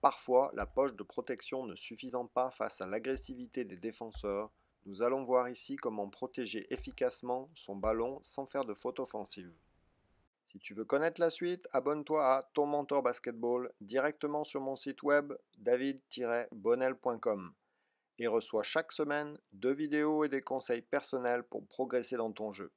Parfois, la poche de protection ne suffisant pas face à l'agressivité des défenseurs, nous allons voir ici comment protéger efficacement son ballon sans faire de faute offensive. Si tu veux connaître la suite, abonne-toi à Ton Mentor Basketball directement sur mon site web david-bonnel.com et reçois chaque semaine deux vidéos et des conseils personnels pour progresser dans ton jeu.